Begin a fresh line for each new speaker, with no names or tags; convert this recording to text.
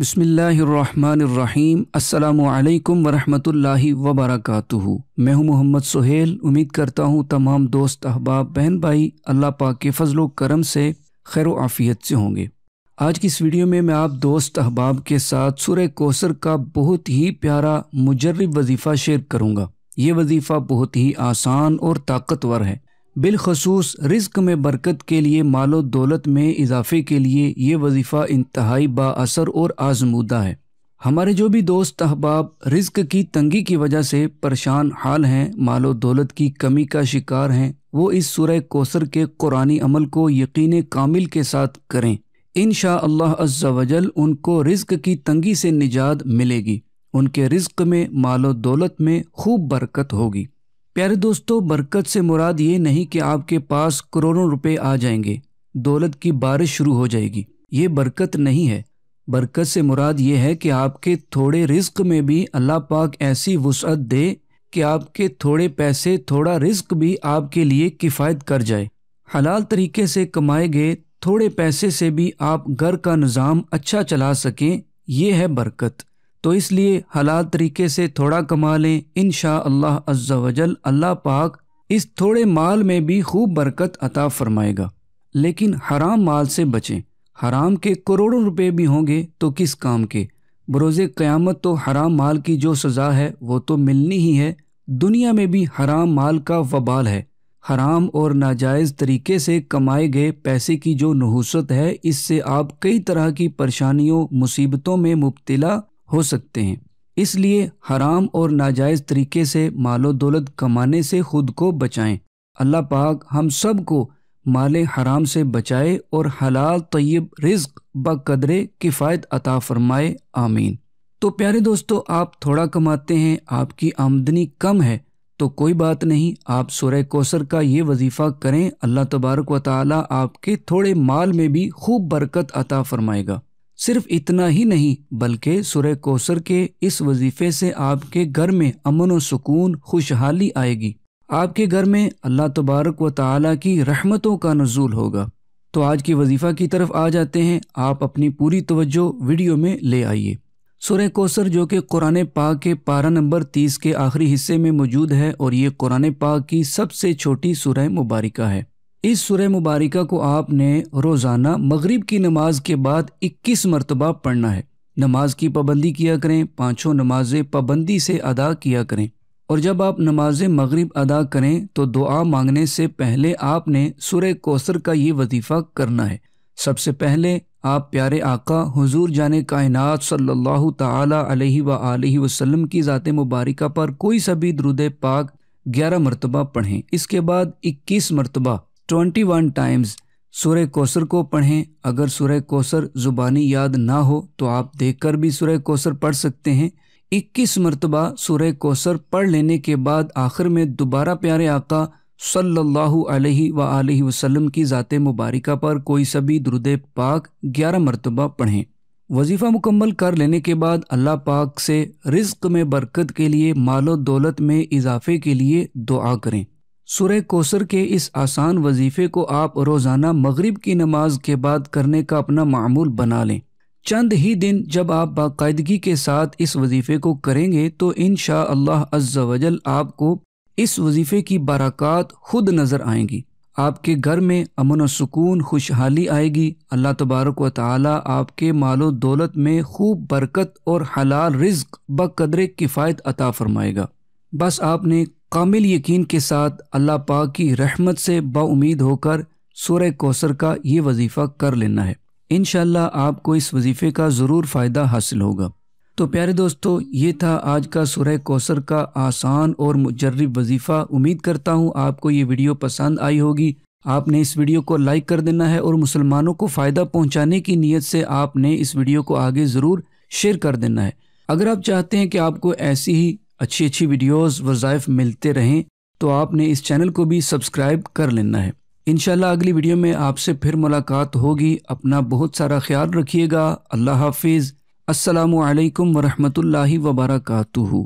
बसमीम् अल्लाम वरम् वबरकातुहु मैं हूं मोहम्मद सुहेल उम्मीद करता हूं तमाम दोस्त अहबाब बहन भाई अल्लाह पाक के फजलो करम से खैर आफ़ियत से होंगे आज की इस वीडियो में मैं आप दोस्त अहबाब के साथ सुर कोसर का बहुत ही प्यारा मुजर्रब वजीफ़ा शेयर करूँगा ये वजीफ़ा बहुत ही आसान और ताकतवर है बिलखसूस रिस्क में बरकत के लिए मालो दौलत में इजाफे के लिए ये वजीफ़ा इंतहाई बासर और आजमूदा है हमारे जो भी दोस्त अहबाब रिस्क की तंगी की वजह से परेशान हाल हैं मालो दौलत की कमी का शिकार हैं वो इस सूरह कोसर के कुरानी अमल को यकीन कामिल के साथ करें इन अल्लाह उनको रिस्क की तंगी से निजात मिलेगी उनके रिस्क में मालो दौलत में खूब बरकत होगी प्यारे दोस्तों बरकत से मुराद ये नहीं कि आपके पास करोड़ों रुपए आ जाएंगे दौलत की बारिश शुरू हो जाएगी ये बरकत नहीं है बरकत से मुराद ये है कि आपके थोड़े रिस्क में भी अल्लाह पाक ऐसी वसअत दे कि आपके थोड़े पैसे थोड़ा रिस्क भी आपके लिए किफ़ायत कर जाए हलाल तरीके से कमाए गए थोड़े पैसे से भी आप घर का निज़ाम अच्छा चला सकें यह है बरकत तो इसलिए हलाल तरीके से थोड़ा कमा लें इन शाह अज्जा वजल अल्लाह पाक इस थोड़े माल में भी खूब बरकत अता फरमाएगा लेकिन हराम माल से बचें हराम के करोड़ों रुपए भी होंगे तो किस काम के बरोज़ क़यामत तो हराम माल की जो सज़ा है वो तो मिलनी ही है दुनिया में भी हराम माल का वबाल है हराम और नाजायज़ तरीके से कमाए गए पैसे की जो नहूसत है इससे आप कई तरह की परेशानियों मुसीबतों में मुबतला हो सकते हैं इसलिए हराम और नाजायज़ तरीके से मालो दौलत कमाने से खुद को बचाएं अल्लाह पाक हम सब को माल हराम से बचाए और हलाल तयब रिज्क बकदरे किफ़ायत अता फरमाए आमीन तो प्यारे दोस्तों आप थोड़ा कमाते हैं आपकी आमदनी कम है तो कोई बात नहीं आप सोरे कोसर का ये वजीफ़ा करें अल्लाह तबारक व आपके थोड़े माल में भी खूब बरकत अता फरमाएगा सिर्फ इतना ही नहीं बल्कि सुरह कोसर के इस वजीफे से आपके घर में अमन व सुकून खुशहाली आएगी आपके घर में अल्लाह तबारक व ताली की रहमतों का नजूल होगा तो आज की वजीफ़ा की तरफ आ जाते हैं आप अपनी पूरी तवज्जो वीडियो में ले आइए सुरह कोसर जो कि कुरान पाक के पारा नंबर तीस के आखिरी हिस्से में मौजूद है और ये कुरान पाक की सबसे छोटी सुरह मुबारिका है इस सुरह मुबारका को आपने रोज़ाना मगरिब की नमाज के बाद 21 मरतबा पढ़ना है नमाज की पाबंदी किया करें पाँचों नमाजें पाबंदी से अदा किया करें और जब आप नमाज मगरिब अदा करें तो दुआ मांगने से पहले आपने सुरह कोसर का ये वजीफ़ा करना है सबसे पहले आप प्यारे आका हजूर जाने कायनात सल्लल्लाहु ताला वसल्लम की ज़ात मुबारका पर कोई सभी द्रुद पाक ग्यारह मरतबा पढ़ें इसके बाद इक्कीस मरतबा twenty one times Surah Kausar को पढ़ें अगर सूर्य कोसर ज़ुबानी याद ना हो तो आप देखकर भी सूर्य कोसर पढ़ सकते हैं इक्कीस मरतबा सूर्य कोसर पढ़ लेने के बाद आखिर में दोबारा प्यारे आका सल्लल्लाहु अलैहि व आलि वसल्लम की ज़ात मुबारका पर कोई सभी दुरुद पाक ग्यारह मरतबा पढ़ें वजीफ़ा मुकम्मल कर लेने के बाद अल्लाह पाक से रिज्क में बरकत के लिए मालो दौलत में इजाफे के लिए दुआ करें सुरह कोसर के इस आसान वजीफ़े को आप रोज़ाना मगरिब की नमाज के बाद करने का अपना मामूल बना लें चंद ही दिन जब आप बाकायदगी के साथ इस वजीफ़े को करेंगे तो इन अल्लाह आपको इस वजीफ़े की बारक़ात खुद नज़र आएंगी आपके घर में अमन सुकून खुशहाली आएगी अल्लाह तबारक व ताली आपके मालो दौलत में खूब बरकत और हलाल रिज्क बकदरे किफ़ायत अता फ़रमाएगा बस आपने कामिल यकीन के साथ अल्लाह पाक की रहमत से बाउमीद होकर सूर्य कौसर का ये वजीफ़ा कर लेना है इन आपको इस वजीफ़े का ज़रूर फ़ायदा हासिल होगा तो प्यारे दोस्तों ये था आज का सूर्य कौसर का आसान और मुजरब वजीफ़ा उम्मीद करता हूँ आपको ये वीडियो पसंद आई होगी आपने इस वीडियो को लाइक कर देना है और मुसलमानों को फ़ायदा पहुँचाने की नीयत से आपने इस वीडियो को आगे ज़रूर शेयर कर देना है अगर आप चाहते हैं कि आपको ऐसी ही अच्छी अच्छी वीडियोस वज़ाइफ मिलते रहें तो आपने इस चैनल को भी सब्सक्राइब कर लेना है इन अगली वीडियो में आपसे फिर मुलाकात होगी अपना बहुत सारा ख्याल रखिएगा अल्लाह हाफिज़ असलकम वरहमल वबरकू